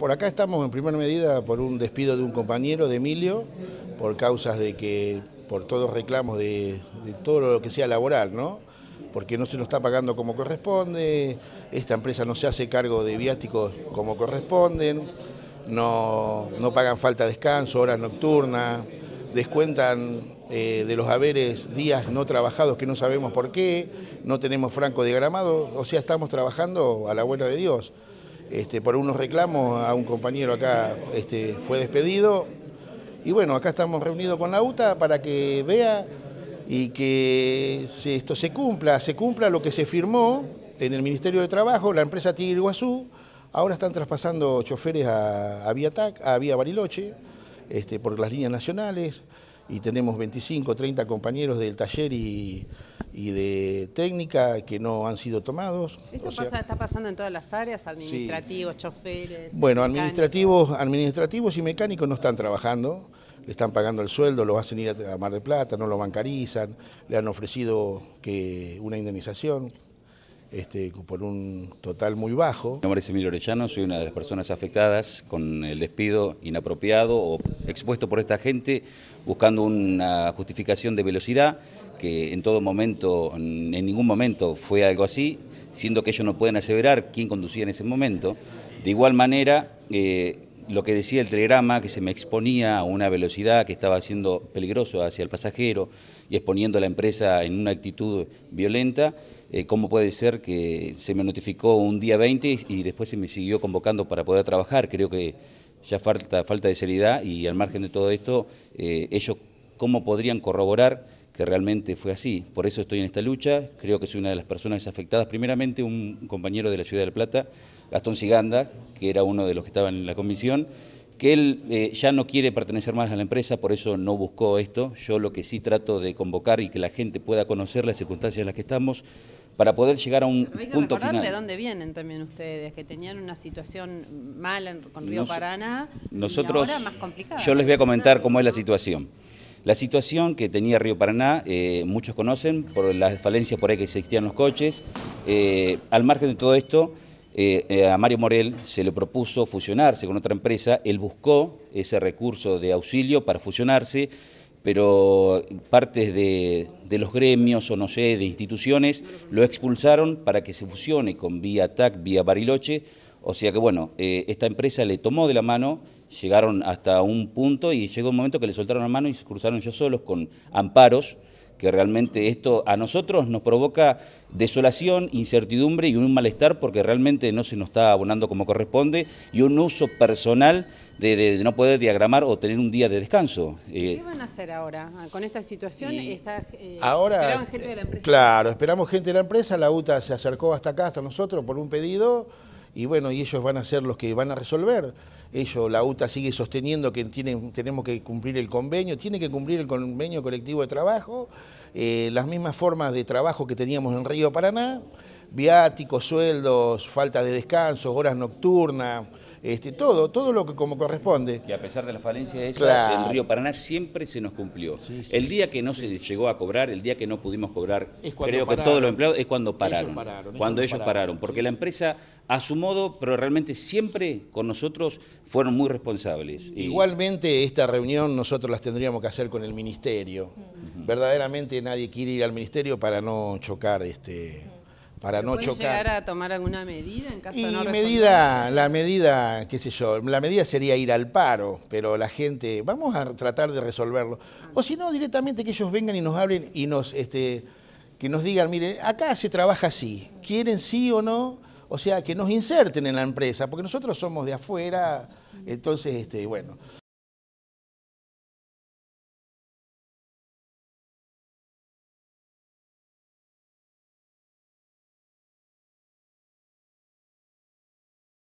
por acá estamos en primera medida por un despido de un compañero, de Emilio, por causas de que, por todos reclamos de, todo lo que sea laboral, ¿no? Porque no se nos está pagando como corresponde, esta empresa no se hace cargo de viáticos como corresponden, no, no pagan falta de descanso, horas nocturnas, descuentan eh, de los haberes días no trabajados que no sabemos por qué, no tenemos franco diagramado, o sea, estamos trabajando a la buena de Dios. Este, por unos reclamos a un compañero acá este, fue despedido. Y bueno, acá estamos reunidos con la UTA para que vea y que esto se cumpla, se cumpla lo que se firmó en el Ministerio de Trabajo, la empresa Tigre Guazú. ahora están traspasando choferes a, a Vía TAC, a Bariloche, este, por las líneas nacionales, y tenemos 25, 30 compañeros del taller y y de técnica que no han sido tomados. ¿Esto está pasando en todas las áreas? Administrativos, choferes. Bueno, administrativos, administrativos y mecánicos no están trabajando, le están pagando el sueldo, lo hacen ir a Mar de Plata, no lo bancarizan, le han ofrecido que una indemnización. Este, por un total muy bajo. Me nombre es Emilio Orellano, soy una de las personas afectadas con el despido inapropiado o expuesto por esta gente buscando una justificación de velocidad que en todo momento, en ningún momento fue algo así, siendo que ellos no pueden aseverar quién conducía en ese momento. De igual manera, eh, lo que decía el telegrama, que se me exponía a una velocidad que estaba siendo peligroso hacia el pasajero y exponiendo a la empresa en una actitud violenta, eh, ¿cómo puede ser que se me notificó un día 20 y después se me siguió convocando para poder trabajar? Creo que ya falta, falta de seriedad y al margen de todo esto, eh, ellos cómo podrían corroborar que realmente fue así. Por eso estoy en esta lucha, creo que soy una de las personas afectadas. Primeramente un compañero de la Ciudad de La Plata, Gastón Siganda, que era uno de los que estaban en la comisión, que él eh, ya no quiere pertenecer más a la empresa, por eso no buscó esto. Yo lo que sí trato de convocar y que la gente pueda conocer las circunstancias en las que estamos para poder llegar a un punto final. de dónde vienen también ustedes, que tenían una situación mala con Río Paraná. Nosotros, yo les voy a comentar cómo es la situación. La situación que tenía Río Paraná, eh, muchos conocen, por las falencias por ahí que existían los coches. Eh, al margen de todo esto, eh, a Mario Morel se le propuso fusionarse con otra empresa, él buscó ese recurso de auxilio para fusionarse, pero partes de, de los gremios o no sé, de instituciones, lo expulsaron para que se fusione con Vía TAC, Vía Bariloche, o sea que bueno, esta empresa le tomó de la mano llegaron hasta un punto y llegó un momento que le soltaron la mano y se cruzaron yo solos con amparos, que realmente esto a nosotros nos provoca desolación, incertidumbre y un malestar porque realmente no se nos está abonando como corresponde y un uso personal de, no poder diagramar o tener un día de descanso. Eh, ¿Qué van a hacer ahora? Ah, con esta situación eh, ahora, gente de la empresa. Claro, esperamos gente de la empresa, la UTA se acercó hasta acá, hasta nosotros, por un pedido y bueno, y ellos van a ser los que van a resolver. Ellos, la UTA sigue sosteniendo que tenemos que cumplir el convenio, tiene que cumplir el convenio colectivo de trabajo, eh, las mismas formas de trabajo que teníamos en Río Paraná, viáticos, sueldos, falta de descanso, horas nocturnas. Este, todo, todo lo que como corresponde. Que a pesar de la falencia de esas, el río Paraná siempre se nos cumplió. el día que no se llegó a cobrar, el día que no pudimos cobrar, creo que todos los empleados, es cuando pararon. cuando ellos, pararon, porque la empresa, a su modo, pero realmente siempre con nosotros fueron muy responsables. Igualmente, esta reunión nosotros las tendríamos que hacer con el ministerio. Verdaderamente nadie quiere ir al ministerio para no chocar este para no chocar. llegar a tomar alguna medida en caso de no medida, la medida, qué sé yo, la medida sería ir al paro, pero la gente, vamos a tratar de resolverlo. Ah. O si no, directamente que ellos vengan y nos hablen y nos, este, que nos digan, miren, acá se trabaja así, quieren sí o no, o sea, que nos inserten en la empresa, porque nosotros somos de afuera, entonces, este, bueno.